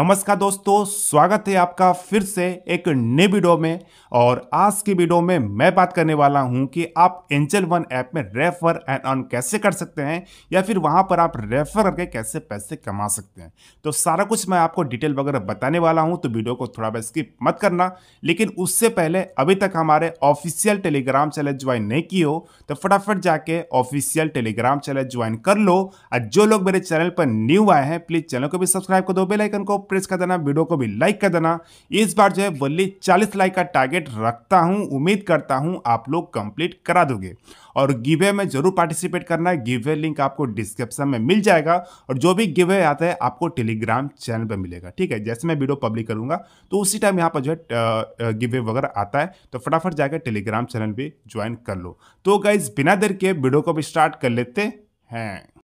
नमस्कार दोस्तों स्वागत है आपका फिर से एक नए वीडियो में और आज की वीडियो में मैं बात करने वाला हूं कि आप एंजल वन ऐप में रेफर एंड अर्न कैसे कर सकते हैं या फिर वहां पर आप रेफर करके कैसे पैसे कमा सकते हैं तो सारा कुछ मैं आपको डिटेल वगैरह बताने वाला हूं तो वीडियो को थोड़ा बहुत स्किप मत करना लेकिन उससे पहले अभी तक हमारे ऑफिशियल टेलीग्राम चैनल ज्वाइन नहीं की हो तो फटाफट जाके ऑफिशियल टेलीग्राम चैनल ज्वाइन कर लो और जो लोग मेरे चैनल पर न्यू आए हैं प्लीज़ चैनल को भी सब्सक्राइब कर दो बेलाइकन को प्रेस कर देना वीडियो को भी लाइक कर देना इस बार जो है बोली चालीस लाइक का टारगेट रखता हूँ उम्मीद करता हूँ आप लोग कंप्लीट करा दोगे और गिवे में जरूर पार्टिसिपेट करना है गिवे लिंक आपको डिस्क्रिप्शन में मिल जाएगा और जो भी गिवे आता है आपको टेलीग्राम चैनल पर मिलेगा ठीक है जैसे मैं वीडियो पब्लिक करूंगा तो उसी टाइम यहाँ पर जो है गिवे वगैरह आता है तो फटाफट जाकर टेलीग्राम चैनल भी ज्वाइन कर लो तो गाइज बिना देर के वीडियो को भी स्टार्ट कर लेते हैं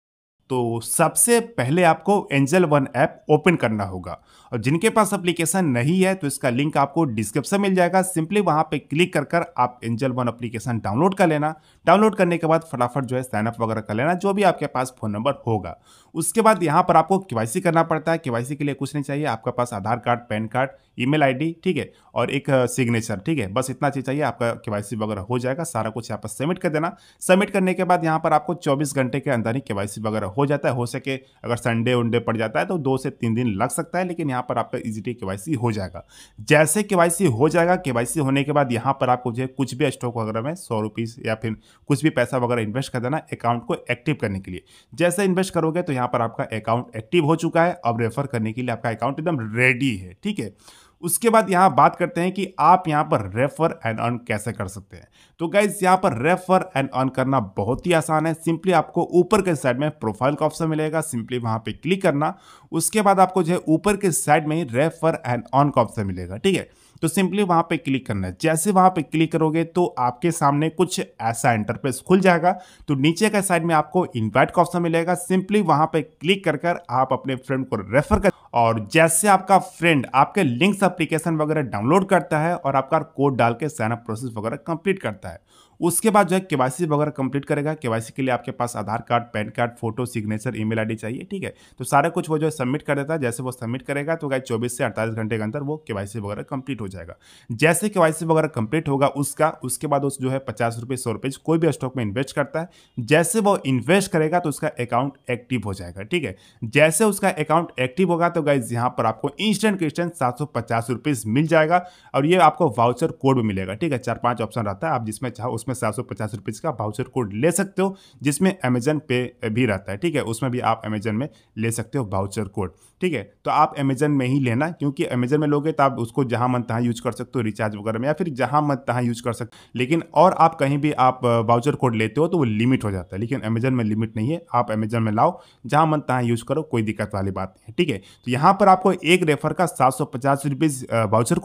तो सबसे पहले आपको एंजल वन ऐप ओपन करना होगा और जिनके पास एप्लीकेशन नहीं है तो इसका लिंक आपको डिस्क्रिप्शन मिल जाएगा सिंपली वहां पे क्लिक कर कर आप एंजल वन एप्लीकेशन डाउनलोड कर लेना डाउनलोड करने के बाद फटाफट जो है साइनअप वगैरह कर लेना जो भी आपके पास फ़ोन नंबर होगा उसके बाद यहाँ पर आपको के करना पड़ता है के के लिए कुछ नहीं चाहिए आपके पास Aadhaar card PAN card email ठीक है और एक सिग्नेचर ठीक है बस इतना चीज़ चाहिए आपका के वगैरह हो जाएगा सारा कुछ यहाँ पर सबमिट कर देना सबमिट करने के बाद यहाँ पर आपको चौबीस घंटे के अंदर ही के वगैरह हो जाता है हो सके अगर संडे उनडे पड़ जाता है तो दो से तीन दिन लग सकता है लेकिन यहाँ पर आपका इजीली के हो जाएगा जैसे के हो जाएगा के होने के बाद यहाँ पर आपको जो है कुछ भी स्टॉक वगैरह में सौ रुपीज़ या फिर कुछ भी पैसा वगैरह इन्वेस्ट कर देना अकाउंट को एक्टिव करने के लिए जैसे इन्वेस्ट करोगे तो यहाँ पर आपका अकाउंट एक्टिव हो चुका है अब रेफर करने के लिए आपका अकाउंट एकदम रेडी है ठीक है उसके बाद यहां बात करते हैं कि आप यहाँ पर रेफर एंड अर्न कैसे कर सकते हैं तो गाइज यहां पर रेफर एंड अर्न करना बहुत ही आसान है सिंपली आपको ऊपर के साइड में प्रोफाइल का ऑप्शन मिलेगा सिंपली वहां पे क्लिक करना उसके बाद आपको जो है ऊपर के साइड में ही रेफर एंड ऑन का ऑप्शन मिलेगा ठीक है तो सिंपली वहां पे क्लिक करना है जैसे वहां पे क्लिक करोगे तो आपके सामने कुछ ऐसा इंटरफेस खुल जाएगा तो नीचे का साइड में आपको इन्वाइट का ऑप्शन मिलेगा सिंपली वहां पे क्लिक कर कर आप अपने फ्रेंड को रेफर कर और जैसे आपका फ्रेंड आपके लिंक्स अप्लीकेशन वगैरह डाउनलोड करता है और आपका कोड डाल के साइनअप प्रोसेस वगैरह कंप्लीट करता है उसके बाद जो है केवाईसी वगैरह कंप्लीट करेगा केवाईसी के लिए आपके पास Aadhaar card PAN card photo signature email ID चाहिए ठीक है तो सारा कुछ वो जो है सबमिट कर देता है जैसे वो सबमिट करेगा तो गाय चौबीस से अड़तालीस घंटे के अंदर वो केवाईसी वगैरह कंप्लीट हो हो जाएगा जैसे के वगैरह कंप्लीट होगा उसका उसके बाद उस जो है पचास रुपये सौ रुपये कोई भी स्टॉक में इन्वेस्ट करता है जैसे वो इन्वेस्ट करेगा तो उसका अकाउंट एक्टिव हो जाएगा ठीक है जैसे उसका अकाउंट एक्टिव होगा तो गाइज यहाँ पर आपको इंस्टेंट क्रिस्टेंट सात सौ मिल जाएगा और ये आपको वाउचर कोड भी मिलेगा ठीक है चार पाँच ऑप्शन रहता है आप जिसमें चाहो उसमें सात सौ का वाउचर कोड ले सकते हो जिसमें अमेजन पे भी रहता है ठीक है उसमें भी आप अमेजन में ले सकते हो वाउचर कोड ठीक है तो आप अमेजन में ही लेना क्योंकि अमेजन में लोगे तो आप उसको जहाँ मन तहाँ यूज कर सकते हो रिचार्ज वगैरह में या फिर जहाँ मत तहाँ यूज कर सकते लेकिन और आप कहीं भी आप वाउचर कोड लेते हो तो वो लिमिट हो जाता है लेकिन अमेजन में लिमिट नहीं है आप अमेजन में लाओ जहाँ मत तहाँ यूज करो कोई दिक्कत वाली बात नहीं है ठीक है तो यहाँ पर आपको एक रेफर का सात सौ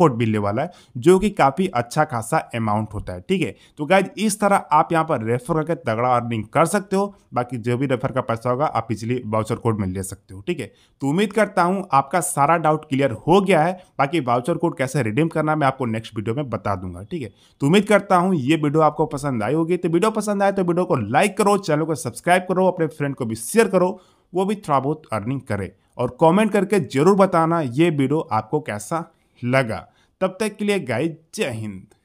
कोड मिलने वाला है जो कि काफ़ी अच्छा खासा अमाउंट होता है ठीक है तो गाय इस तरह आप यहाँ पर रेफर करके तगड़ा अर्निंग कर सकते हो बाकी जो भी रेफर का पैसा होगा आप पिछली वाउचर कोड में ले सकते हो ठीक है तो उम्मीद करता हूँ आपका सारा डाउट क्लियर हो गया है बाकी वाउचर कोड कैसे रेडी रिडीम करना मैं आपको नेक्स्ट वीडियो में बता दूंगा ठीक है तो उम्मीद करता हूं ये वीडियो आपको पसंद आई होगी तो वीडियो पसंद आए तो वीडियो को लाइक करो चैनल को सब्सक्राइब करो अपने फ्रेंड को भी शेयर करो वो भी थोड़ा बहुत अर्निंग करे और कॉमेंट करके जरूर बताना ये वीडियो आपको कैसा लगा तब तक के लिए गाइड जय हिंद